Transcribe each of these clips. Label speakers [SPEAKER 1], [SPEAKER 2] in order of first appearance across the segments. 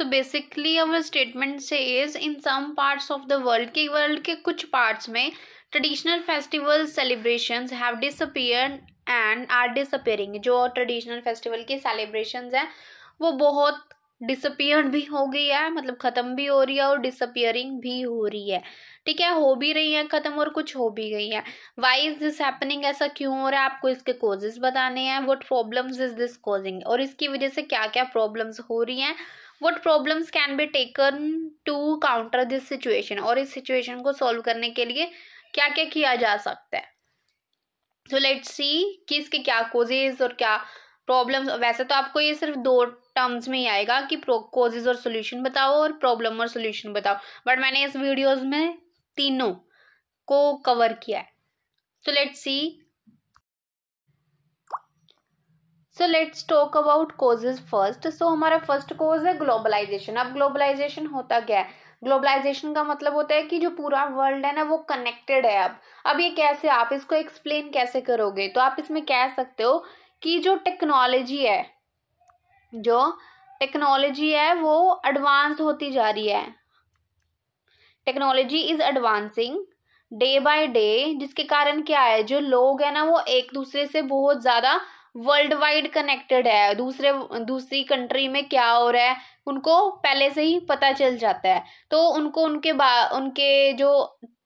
[SPEAKER 1] So basically our statement से is in some parts of the world के world के कुछ पार्ट्स में traditional festival celebration have disappear and are disappearing जो traditional festival के celebration हैं वो बहुत डिसअपियर भी हो गई है मतलब ख़त्म भी हो रही है और डिसअपियरिंग भी हो रही है ठीक है हो भी रही है ख़त्म और कुछ हो भी गई है वाई इज़ दिस हैपनिंग ऐसा क्यों हो रहा है आपको इसके कोजेज बताने हैं what problems is this causing और इसकी वजह से क्या क्या प्रॉब्लम्स हो रही हैं what problems can be taken to counter this situation और इस सिचुएशन को सॉल्व करने के लिए क्या क्या किया जा सकता है तो लेट्स सी कि इसके क्या कोजेज और क्या प्रॉब्लम वैसे तो आपको ये सिर्फ दो टर्म्स में ही आएगा कि कोजेज और सोल्यूशन बताओ और प्रॉब्लम और सोल्यूशन बताओ बट मैंने इस वीडियोज़ में तीनों को कवर किया है so let see so let's talk about causes first so हमारा फर्स्ट कोज है ग्लोबलाइजेशन अब ग्लोबलाइजेशन होता क्या है ग्लोबलाइजेशन का मतलब होता है कि जो पूरा वर्ल्ड है ना वो कनेक्टेड है अब अब ये कैसे आप इसको एक्सप्लेन कैसे करोगे तो आप इसमें कह सकते हो कि जो टेक्नोलॉजी है जो टेक्नोलॉजी है वो एडवांस होती जा रही है technology is advancing day by day जिसके कारण क्या है जो लोग है ना वो एक दूसरे से बहुत ज़्यादा वर्ल्ड वाइड कनेक्टेड है दूसरे दूसरी कंट्री में क्या हो रहा है उनको पहले से ही पता चल जाता है तो उनको उनके बा उनके जो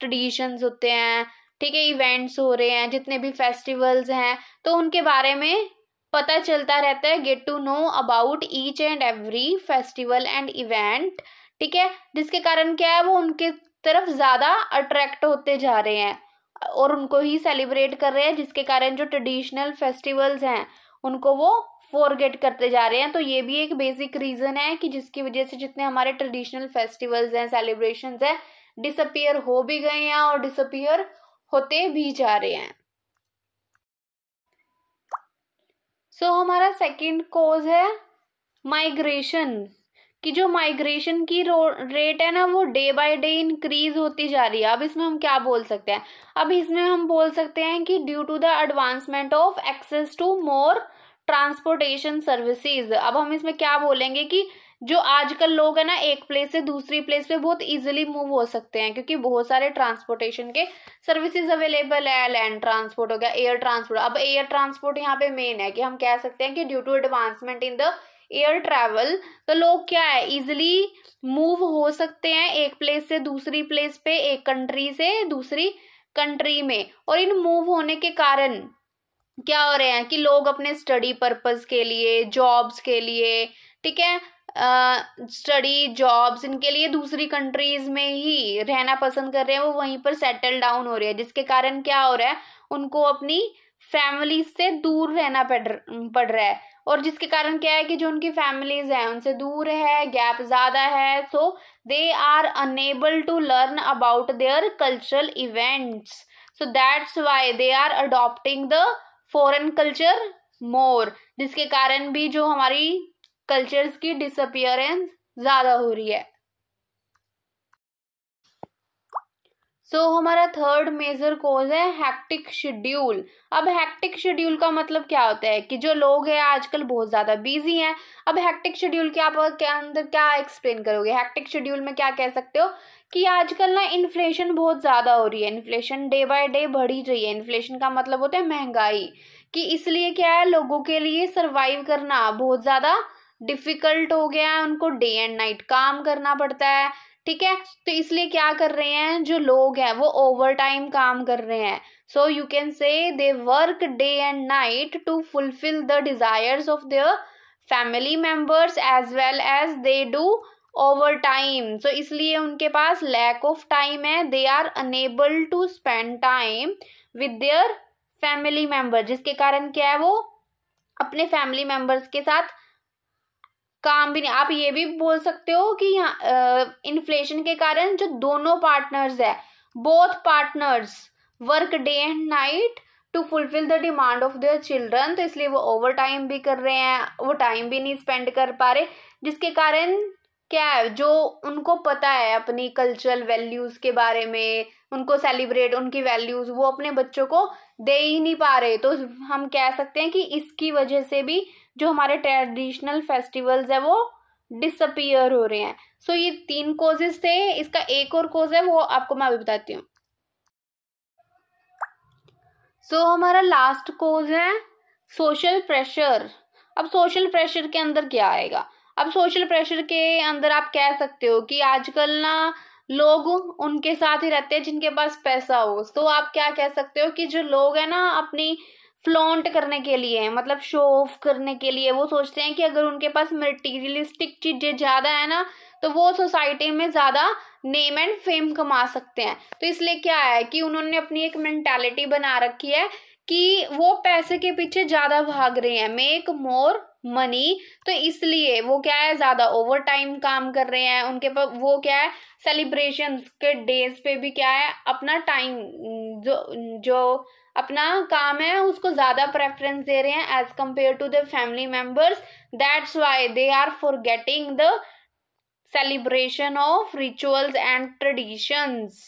[SPEAKER 1] ट्रेडिशंस होते हैं ठीक है इवेंट्स हो रहे हैं जितने भी फेस्टिवल्स हैं तो उनके बारे में पता चलता रहता है get to know about each and every festival and event ठीक है जिसके कारण क्या है वो उनके तरफ ज़्यादा अट्रैक्ट होते जा रहे हैं और उनको ही सेलिब्रेट कर रहे हैं जिसके कारण जो ट्रेडिशनल फेस्टिवल्स हैं उनको वो फॉरगेट करते जा रहे हैं तो ये भी एक बेसिक रीज़न है कि जिसकी वजह से जितने हमारे ट्रेडिशनल फेस्टिवल्स हैं सेलिब्रेशन हैं डिसअपियर हो भी गए हैं और डिसअपियर होते भी जा रहे हैं सो so, हमारा सेकंड कोज है माइग्रेशन कि जो माइग्रेशन की रेट है ना वो डे बाय डे इंक्रीज होती जा रही है अब इसमें हम क्या बोल सकते हैं अब इसमें हम बोल सकते हैं कि due to the advancement of access to more transportation services अब हम इसमें क्या बोलेंगे कि जो आजकल लोग है ना एक प्लेस से दूसरी प्लेस पे बहुत इजीली मूव हो सकते हैं क्योंकि बहुत सारे ट्रांसपोर्टेशन के सर्विसेज अवेलेबल है लैंड ट्रांसपोर्ट हो गया एयर ट्रांसपोर्ट अब एयर ट्रांसपोर्ट यहाँ पे मेन है कि हम कह सकते हैं कि due to advancement in the air travel तो लोग क्या है इजिली मूव हो सकते हैं एक प्लेस से दूसरी प्लेस पे एक कंट्री से दूसरी कंट्री में और इन मूव होने के कारण क्या हो रहे हैं कि लोग अपने स्टडी पर्पज के लिए जॉब्स के लिए ठीक है स्टडी uh, जॉब्स इनके लिए दूसरी कंट्रीज में ही रहना पसंद कर रहे हैं वो वहीं पर सेटल डाउन हो रही है जिसके कारण क्या हो रहा है उनको अपनी फैमिली से दूर रहना पड़ पड़ रहा है और जिसके कारण क्या है कि जो उनकी फैमिलीज हैं उनसे दूर है गैप ज़्यादा है so they are unable to learn about their cultural events so that's why they are adopting the foreign culture more जिसके कारण भी जो हमारी कल्चर्स की डिसअपियरेंस ज़्यादा हो रही है सो so, हमारा थर्ड मेजर कॉज है हैक्टिक शेड्यूल अब हैक्टिक शेड्यूल का मतलब क्या होता है कि जो लोग हैं आजकल बहुत ज़्यादा बिजी हैं अब हैक्टिक शेड्यूल के आप के अंदर क्या एक्सप्लेन करोगे हैक्टिक शेड्यूल में क्या कह सकते हो कि आजकल ना इन्फ्लेशन बहुत ज़्यादा हो रही है इन्फ्लेशन डे बाय डे बढ़ी रही है इन्फ्लेशन का मतलब होता है महंगाई कि इसलिए क्या है लोगों के लिए सर्वाइव करना बहुत ज़्यादा डिफ़िकल्ट हो गया है उनको डे एंड नाइट काम करना पड़ता है ठीक है तो इसलिए क्या कर रहे हैं जो लोग हैं वो ओवर टाइम काम कर रहे हैं सो you can say they work day and night to fulfil the desires of their family members as well as they do over time so इसलिए उनके पास लैक ऑफ टाइम है they are unable to spend time with their family member जिसके कारण क्या है वो अपने फैमिली मेम्बर्स के साथ काम भी नहीं आप ये भी बोल सकते हो कि यहाँ इन्फ्लेशन के कारण जो दोनों पार्टनर्स है both partners work day and night to fulfil the demand of their children तो इसलिए वो ओवर टाइम भी कर रहे हैं वो टाइम भी नहीं स्पेंड कर पा रहे जिसके कारण क्या है जो उनको पता है अपनी कल्चरल वैल्यूज़ के बारे में उनको सेलिब्रेट उनकी वैल्यूज़ वो अपने बच्चों को दे ही नहीं पा रहे तो हम कह सकते हैं कि इसकी वजह से भी जो हमारे ट्रेडिशनल फेस्टिवल्स है वो डिसअपियर हो रहे हैं सो so, ये तीन कोजेस थे इसका एक और कोज है वो आपको मैं अभी बताती हूँ सो so, हमारा लास्ट कोज है सोशल प्रेशर अब सोशल प्रेशर के अंदर क्या आएगा अब सोशल प्रेशर के अंदर आप कह सकते हो कि आजकल ना लोग उनके साथ ही रहते हैं जिनके पास पैसा हो तो आप क्या कह सकते हो कि जो लोग है ना अपनी फ्लॉन्ट करने के लिए मतलब शो ऑफ करने के लिए वो सोचते हैं कि अगर उनके पास मटीरियलिस्टिक चीज़ें ज़्यादा है ना तो वो सोसाइटी में ज़्यादा नेम एंड फेम कमा सकते हैं तो इसलिए क्या है कि उन्होंने अपनी एक मैंटेलिटी बना रखी है कि वो पैसे के पीछे ज़्यादा भाग रहे हैं मेक मोर मनी तो इसलिए वो क्या है ज़्यादा ओवर टाइम काम कर रहे हैं उनके पास वो क्या है सेलिब्रेशन के डेज पे भी क्या है अपना टाइम जो जो अपना काम है उसको ज़्यादा प्रेफरेंस दे रहे हैं as compare to the family members that's why they are forgetting the celebration of rituals and traditions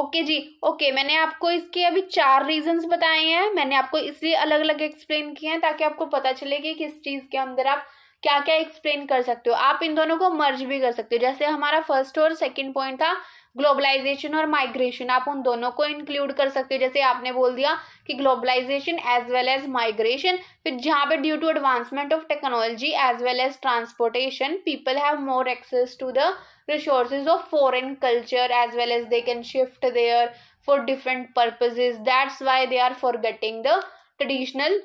[SPEAKER 1] okay जी ओके मैंने आपको इसके अभी चार रीजंस बताए हैं मैंने आपको इसलिए अलग अलग एक्सप्लेन किए हैं ताकि आपको पता चले कि किस चीज़ के अंदर आप क्या क्या एक्सप्लेन कर सकते हो आप इन दोनों को मर्ज भी कर सकते हो जैसे हमारा फर्स्ट और सेकेंड पॉइंट था ग्लोबलाइजेशन और माइग्रेशन आप उन दोनों को इंक्लूड कर सकते हो जैसे आपने बोल दिया कि globalisation as well as migration फिर जहाँ पे due to advancement of technology as well as transportation people have more access to the resources of foreign culture as well as they can shift there for different purposes that's why they are forgetting the traditional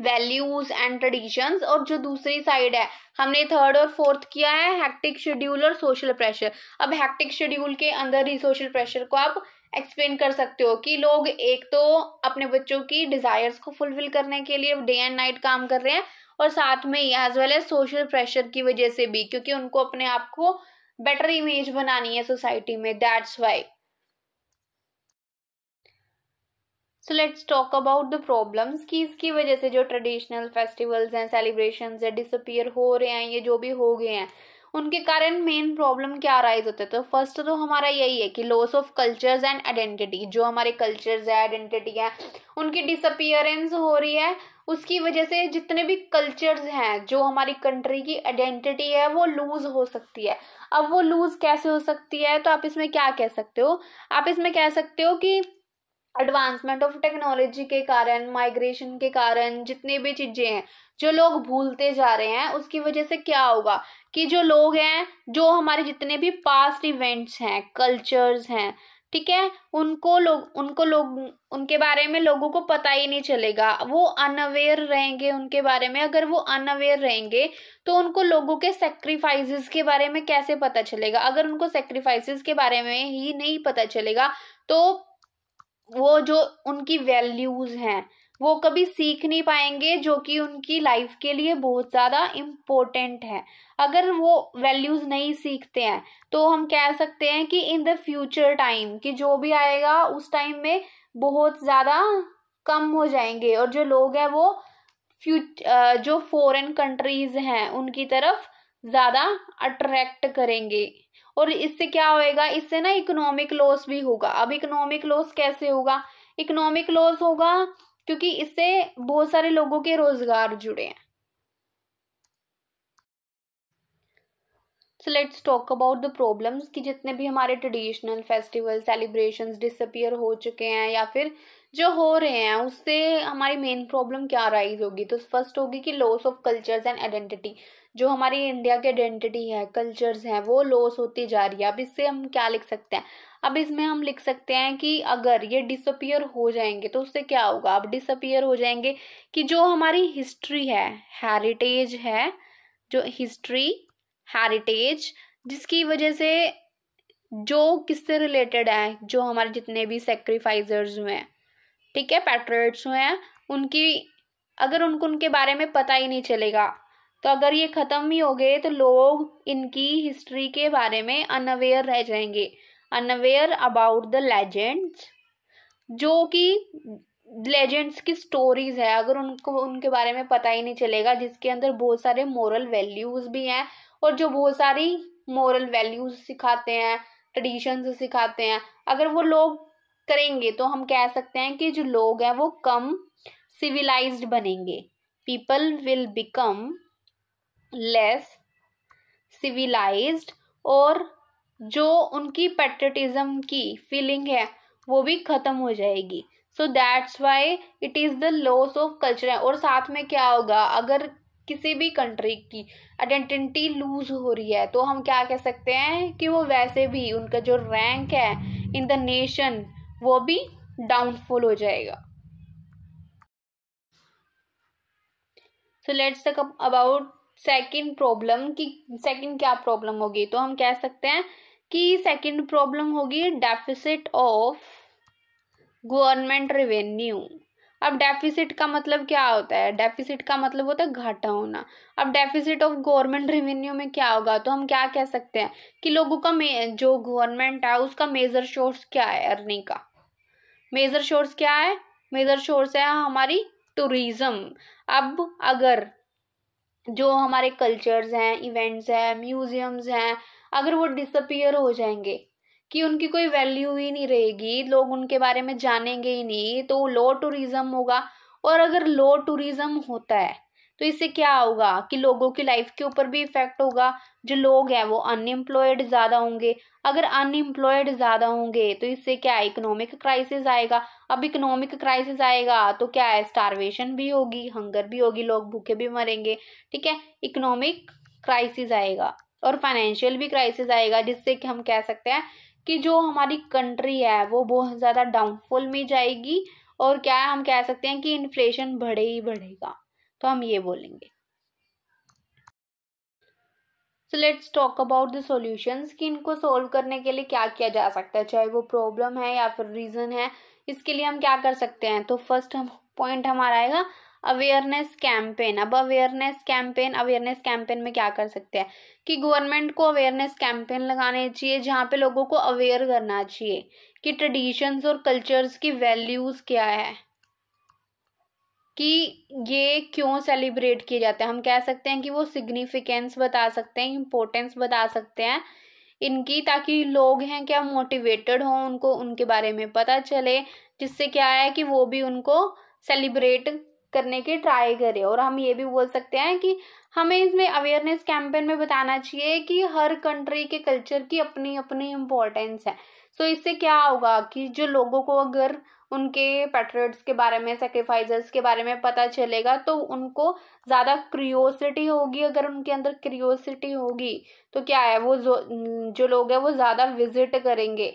[SPEAKER 1] values and traditions और जो दूसरी side है हमने third और fourth किया है hectic schedule और social pressure अब हैक्टिक शेड्यूल के अंदर ही सोशल प्रेशर को आप एक्सप्लेन कर सकते हो कि लोग एक तो अपने बच्चों की डिज़ायर्स को फुलफिल करने के लिए डे एंड नाइट काम कर रहे हैं और साथ में ही as well as social pressure की वजह से भी क्योंकि उनको अपने आप को बेटर इमेज बनानी है सोसाइटी में that's why so let's talk about the problems कि इसकी वजह से जो ट्रेडिशनल फेस्टिवल्स हैं सेलिब्रेशन है डिसअपियर हो रहे हैं ये जो भी हो गए हैं उनके कारण मेन प्रॉब्लम क्या राइज होता है तो फर्स्ट तो हमारा यही है कि loss of cultures and identity जो हमारे कल्चर्स है आइडेंटिटी है उनकी डिसअपियरेंस हो रही है उसकी वजह से जितने भी कल्चर्स हैं जो हमारी कंट्री की आइडेंटिटी है वो लूज़ हो सकती है अब वो लूज़ कैसे हो सकती है तो आप इसमें क्या कह सकते हो आप इसमें कह सकते हो कि एडवांसमेंट ऑफ टेक्नोलॉजी के कारण माइग्रेशन के कारण जितने भी चीज़ें हैं जो लोग भूलते जा रहे हैं उसकी वजह से क्या होगा कि जो लोग हैं जो हमारे जितने भी पास्ट इवेंट्स हैं कल्चर्स हैं ठीक है उनको लोग उनको लोग उनके बारे में लोगों को पता ही नहीं चलेगा वो अनअवेयर रहेंगे उनके बारे में अगर वो अनअवेयर रहेंगे तो उनको लोगों के सेक्रीफाइसेस के बारे में कैसे पता चलेगा अगर उनको सेक्रीफाइसेस के बारे में ही नहीं पता चलेगा तो वो जो उनकी वैल्यूज़ हैं वो कभी सीख नहीं पाएंगे जो कि उनकी लाइफ के लिए बहुत ज़्यादा इम्पोर्टेंट है अगर वो वैल्यूज़ नहीं सीखते हैं तो हम कह सकते हैं कि इन द फ्यूचर टाइम कि जो भी आएगा उस टाइम में बहुत ज़्यादा कम हो जाएंगे और जो लोग हैं वो फ्यू जो फॉरेन कंट्रीज़ हैं उनकी तरफ ज़्यादा अट्रैक्ट करेंगे और इससे क्या होएगा इससे ना इकोनॉमिक लॉस भी होगा अब इकोनॉमिक लॉस कैसे होगा इकोनॉमिक लॉस होगा क्योंकि इससे बहुत सारे लोगों के रोजगार जुड़े हैं so let's talk about the problems कि जितने भी हमारे ट्रेडिशनल फेस्टिवल सेलिब्रेशन डिसअपियर हो चुके हैं या फिर जो हो रहे हैं उससे हमारी मेन प्रॉब्लम क्या राइज होगी तो फर्स्ट होगी कि loss of cultures and identity जो हमारी इंडिया की आइडेंटिटी है कल्चर्स हैं वो लॉस होती जा रही है अब इससे हम क्या लिख सकते हैं अब इसमें हम लिख सकते हैं कि अगर ये डिसअपियर हो जाएंगे तो उससे क्या होगा अब डिसअपियर हो जाएंगे कि जो हमारी हिस्ट्री है हेरिटेज है जो हिस्ट्री हेरिटेज जिसकी वजह से जो किससे रिलेटेड है जो हमारे जितने भी सेक्रीफाइजर्स हुए हैं ठीक है पैट्रेट्स हुए हैं उनकी अगर उनको उनके बारे में पता ही नहीं चलेगा तो अगर ये ख़त्म भी हो गए तो लोग इनकी हिस्ट्री के बारे में अनअवेयर रह जाएंगे अनअवेयर अबाउट द लेजेंड्स जो कि लेजेंड्स की स्टोरीज है अगर उनको उनके बारे में पता ही नहीं चलेगा जिसके अंदर बहुत सारे मॉरल वैल्यूज़ भी हैं और जो बहुत सारी मॉरल वैल्यूज़ सिखाते हैं ट्रेडिशंस सिखाते हैं अगर वो लोग करेंगे तो हम कह सकते हैं कि जो लोग हैं वो कम सिविलाइज्ड बनेंगे people will become less civilised और जो उनकी पेट्रेटिज्म की फीलिंग है वो भी ख़त्म हो जाएगी so that's why it is the loss of culture और साथ में क्या होगा अगर किसी भी कंट्री की आइडेंटिटी लूज हो रही है तो हम क्या कह सकते हैं कि वो वैसे भी उनका जो रैंक है इन द नेशन वो भी डाउनफॉल हो जाएगा so let's talk about second problem की सेकंड क्या प्रॉब्लम होगी तो हम कह सकते हैं कि सेकंड प्रॉब्लम होगी डेफिसिट ऑफ गवर्नमेंट रेवेन्यू अब डेफिसिट का मतलब क्या होता है डेफिसिट का मतलब होता है घाटा होना अब डेफिसिट ऑफ गवर्नमेंट रेवेन्यू में क्या होगा तो हम क्या कह सकते हैं कि लोगों का जो गवर्नमेंट है उसका मेजर सोर्स क्या है अर्निंग का मेजर सोर्स क्या है मेजर सोर्स है हमारी टूरिज्म अब अगर जो हमारे कल्चर्स हैं इवेंट्स हैं म्यूज़ियम्स हैं अगर वो डिसअपियर हो जाएंगे कि उनकी कोई वैल्यू ही नहीं रहेगी लोग उनके बारे में जानेंगे ही नहीं तो लो टूरिज्म होगा और अगर लो टूरिज्म होता है तो इससे क्या होगा कि लोगों की लाइफ के ऊपर भी इफेक्ट होगा जो लोग हैं वो अनएम्प्लॉयड ज़्यादा होंगे अगर अनएम्प्लॉयड ज़्यादा होंगे तो इससे क्या इकोनॉमिक क्राइसिस आएगा अब इकोनॉमिक क्राइसिस आएगा तो क्या है स्टारवेशन भी होगी हंगर भी होगी लोग भूखे भी मरेंगे ठीक है इकोनॉमिक क्राइसिस आएगा और फाइनेंशियल भी क्राइसिस आएगा जिससे कि हम कह सकते हैं कि जो हमारी कंट्री है वो बहुत ज़्यादा डाउनफॉल में जाएगी और क्या है हम कह सकते हैं कि इन्फ्लेशन बढ़े ही बढ़ेगा तो हम ये बोलेंगे so let's talk about the solutions कि इनको सॉल्व करने के लिए क्या किया जा सकता है चाहे वो प्रॉब्लम है या फिर रीज़न है इसके लिए हम क्या कर सकते हैं तो फर्स्ट हम पॉइंट हमारा आएगा अवेयरनेस कैंपेन अब अवेयरनेस कैंपेन अवेयरनेस कैंपेन में क्या कर सकते हैं कि गवर्नमेंट को अवेयरनेस कैंपेन लगाने चाहिए जहाँ पे लोगों को अवेयर करना चाहिए कि ट्रेडिशंस और कल्चर्स की वैल्यूज़ क्या है कि ये क्यों सेलिब्रेट किए जाते हैं हम कह सकते हैं कि वो सिग्निफिकेंस बता सकते हैं इम्पोर्टेंस बता सकते हैं इनकी ताकि लोग हैं क्या मोटिवेटेड हों उनको उनके बारे में पता चले जिससे क्या है कि वो भी उनको सेलिब्रेट करने के ट्राई करें और हम ये भी बोल सकते हैं कि हमें इसमें अवेयरनेस कैंपेन में बताना चाहिए कि हर कंट्री के कल्चर की अपनी अपनी इम्पोर्टेंस है सो so इससे क्या होगा कि जो लोगों को अगर उनके पेट्रेट्स के बारे में सेक्रीफाइजेस के बारे में पता चलेगा तो उनको ज़्यादा क्रियोसिटी होगी अगर उनके अंदर क्रियोसिटी होगी तो क्या है वो जो जो लोग हैं वो ज़्यादा विजिट करेंगे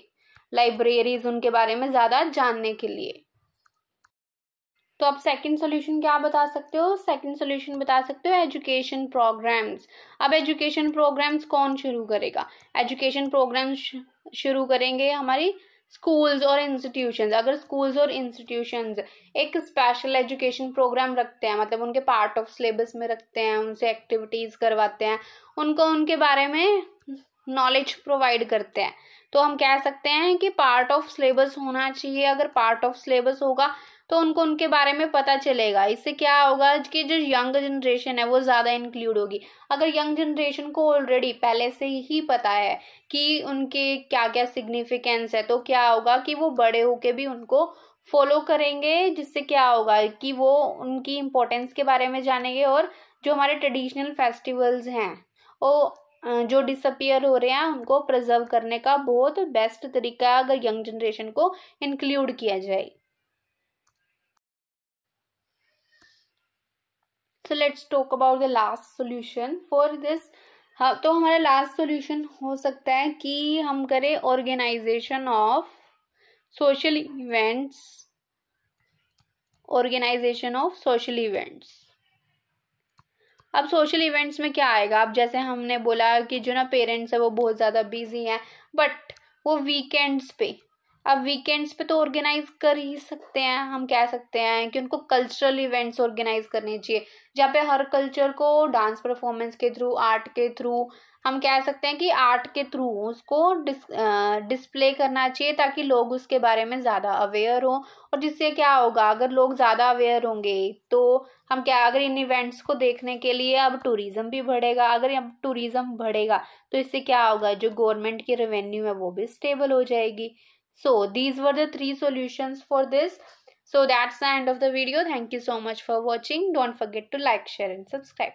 [SPEAKER 1] लाइब्रेरीज उनके बारे में ज़्यादा जानने के लिए तो आप सेकंड सॉल्यूशन क्या बता सकते हो सेकंड सॉल्यूशन बता सकते हो एजुकेशन प्रोग्राम्स अब एजुकेशन प्रोग्राम्स कौन शुरू करेगा एजुकेशन प्रोग्राम्स शुरू करेंगे हमारी स्कूल्स और इंस्टीट्यूशंस अगर स्कूल्स और इंस्टीट्यूशंस एक स्पेशल एजुकेशन प्रोग्राम रखते हैं मतलब उनके पार्ट ऑफ सिलेबस में रखते हैं उनसे एक्टिविटीज़ करवाते हैं उनको उनके बारे में नॉलेज प्रोवाइड करते हैं तो हम कह सकते हैं कि पार्ट ऑफ सिलेबस होना चाहिए अगर पार्ट ऑफ सिलेबस होगा तो उनको उनके बारे में पता चलेगा इससे क्या होगा कि जो यंग जनरेशन है वो ज़्यादा इंक्लूड होगी अगर यंग जनरेशन को ऑलरेडी पहले से ही पता है कि उनके क्या क्या सिग्निफिकेंस है तो क्या होगा कि वो बड़े होके भी उनको फॉलो करेंगे जिससे क्या होगा कि वो उनकी इम्पोर्टेंस के बारे में जानेंगे और जो हमारे ट्रेडिशनल फेस्टिवल्स हैं वो जो डिसअपियर हो रहे हैं उनको प्रिजर्व करने का बहुत बेस्ट तरीका है अगर यंग जनरेशन को इंक्लूड किया जाए so let's talk about the last solution for this हाँ तो हमारा लास्ट सोल्यूशन हो सकता है कि हम करें organisation of social events organisation of social events अब सोशल इवेंट्स में क्या आएगा अब जैसे हमने बोला कि जो ना पेरेंट्स है वो बहुत ज़्यादा बिजी हैं बट वो वीकेंड्स पे अब वीकेंड्स पे तो ऑर्गेनाइज कर ही सकते हैं हम कह सकते हैं कि उनको कल्चरल इवेंट्स ऑर्गेनाइज करने चाहिए जहाँ पे हर कल्चर को डांस परफॉर्मेंस के थ्रू आर्ट के थ्रू हम कह सकते हैं कि आर्ट के थ्रू उसको डिस डिस्प्ले करना चाहिए ताकि लोग उसके बारे में ज़्यादा अवेयर हों और जिससे क्या होगा अगर लोग ज़्यादा अवेयर होंगे तो हम क्या अगर इन इवेंट्स को देखने के लिए अब टूरिज़्म भी बढ़ेगा अगर अब टूरिज़्म बढ़ेगा तो इससे क्या होगा जो गवर्नमेंट की रेवेन्यू है वो भी स्टेबल हो जाएगी So these were the three solutions for this. So that's the end of the video. Thank you so much for watching. Don't forget to like, share and subscribe.